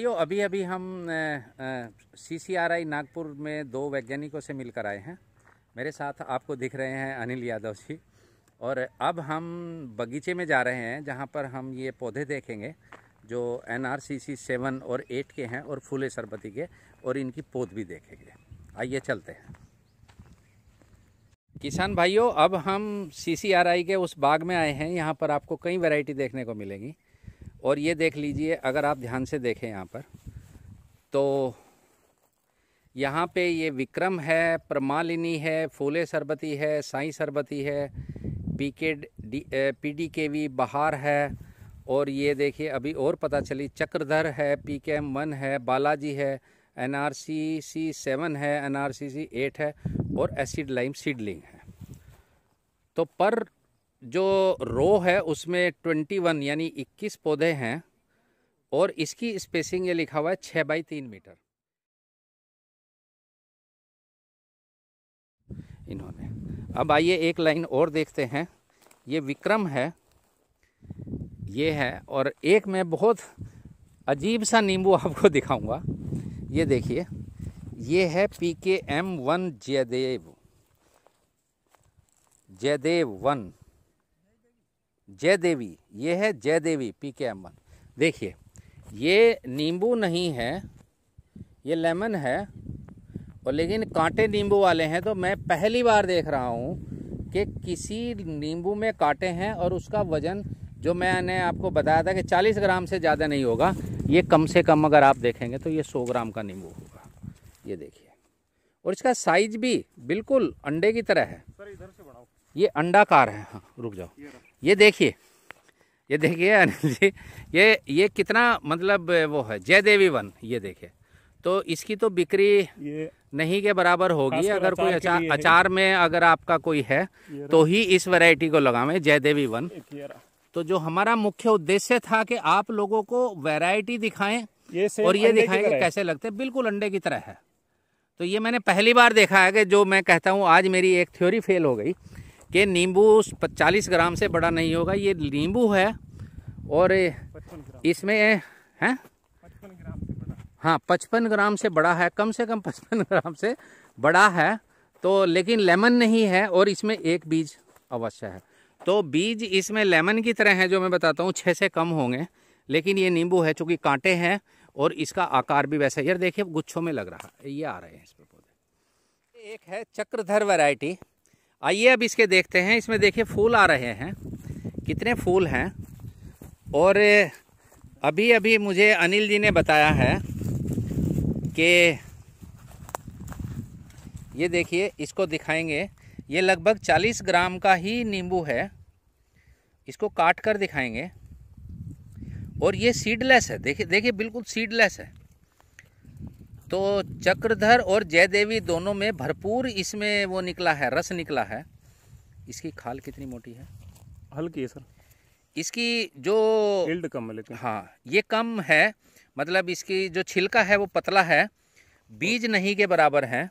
भाइयों अभी अभी हम सी सी आर आई नागपुर में दो वैज्ञानिकों से मिलकर आए हैं मेरे साथ आपको दिख रहे हैं अनिल यादव जी और अब हम बगीचे में जा रहे हैं जहाँ पर हम ये पौधे देखेंगे जो N R C C seven और एट के हैं और फूले सरबती के और इनकी पौध भी देखेंगे आइए चलते हैं किसान भाइयों अब हम सी सी आर आई के उस बाग में आए हैं यहाँ पर आपको कई वेराइटी देखने को मिलेंगी और ये देख लीजिए अगर आप ध्यान से देखें यहाँ पर तो यहाँ पे ये विक्रम है प्रमालिनी है फूले सरबती है साई सरबती है P K D P D K V Bahar है और ये देखिए अभी और पता चली चक्रधर है पी के एम वन है बालाजी है N R C C seven है N R C C eight है और एसिड लाइम सीडलिंग है तो पर जो रो है उसमें ट्वेंटी वन यानी इक्कीस पौधे हैं और इसकी स्पेसिंग ये लिखा हुआ है छः बाई तीन मीटर इन्होंने अब आइए एक लाइन और देखते हैं ये विक्रम है ये है और एक मैं बहुत अजीब सा नींबू आपको दिखाऊंगा ये देखिए ये है P K M one Jaidev Jaidev one Jai Devi ये है जय देवी पी के एम देखिए ये नींबू नहीं है ये लेमन है और लेकिन कांटे नींबू वाले हैं तो मैं पहली बार देख रहा हूँ कि किसी नींबू में कांटे हैं और उसका वज़न जो मैंने आपको बताया था कि 40 ग्राम से ज़्यादा नहीं होगा ये कम से कम अगर आप देखेंगे तो ये 100 ग्राम का नींबू होगा ये देखिए और इसका साइज भी बिल्कुल अंडे की तरह है सर इधर से बढ़ाओ ये अंडाकार है हाँ रुक जाओ ये देखिए ये देखिए अनिल जी ये ये कितना मतलब वो है जय देवी वन ये देखिए तो इसकी तो बिक्री नहीं के बराबर होगी अगर कोई अचार अचार में अगर आपका कोई है तो ही इस वैरायटी को लगावे जय देवी वन तो जो हमारा मुख्य उद्देश्य था कि आप लोगों को वैरायटी दिखाएं ये और ये दिखाएं कि कैसे लगते हैं बिल्कुल अंडे की तरह है तो ये मैंने पहली बार देखा है कि जो मैं कहता हूँ आज मेरी एक थ्योरी फेल हो गई कि नींबू चालीस ग्राम से बड़ा नहीं होगा ये नींबू है और इसमें हैं हाँ पचपन ग्राम से बड़ा है कम से कम पचपन ग्राम से बड़ा है तो लेकिन लेमन नहीं है और इसमें एक बीज अवश्य है तो बीज इसमें लेमन की तरह है जो मैं बताता हूँ छः से कम होंगे लेकिन ये नींबू है चूँकि कांटे हैं और इसका आकार भी वैसा यार देखिए गुच्छों में लग रहा है ये आ रहे हैं इस पर पौधे एक है चक्रधर वैरायटी आइए अब इसके देखते हैं इसमें देखिए फूल आ रहे हैं कितने फूल हैं और अभी अभी मुझे अनिल जी ने बताया है कि ये देखिए इसको दिखाएंगे ये लगभग 40 ग्राम का ही नींबू है इसको काट कर दिखाएंगे और ये सीडलेस है देखिए देखिए बिल्कुल सीडलेस है तो चक्रधर और जयदेवी दोनों में भरपूर इसमें वो निकला है रस निकला है इसकी खाल कितनी मोटी है हल्की है सर इसकी जो यील्ड कम है लेकिन हाँ ये कम है मतलब इसकी जो छिलका है वो पतला है बीज नहीं के बराबर है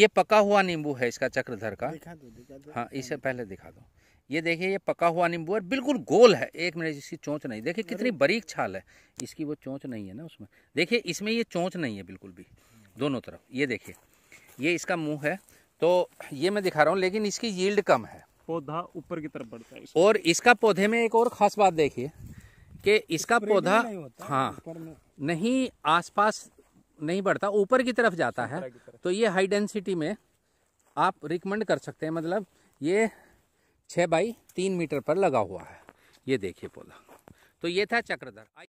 ये पका हुआ नींबू है इसका चक्रधर का दिखा दो, दिखा दो, हाँ इसे पहले दिखा दो ये देखिए ये पका हुआ नींबू है बिल्कुल गोल है एक मिनट इसकी चोंच नहीं देखिए कितनी बारीक छाल है इसकी वो चोंच नहीं है ना उसमें देखिए इसमें ये चोंच नहीं है बिल्कुल भी दोनों तरफ ये देखिए ये इसका मुंह है तो ये मैं दिखा रहा हूँ लेकिन इसकी यील्ड कम है पौधा ऊपर की तरफ बढ़ता है और इसका पौधे में एक और ख़ास बात देखिए कि इसका पौधा हाँ नहीं आसपास नहीं बढ़ता ऊपर की तरफ जाता है तो ये हाई डेंसिटी में आप रिकमेंड कर सकते हैं मतलब ये छः बाई तीन मीटर पर लगा हुआ है ये देखिए पौधा तो ये था चक्रधर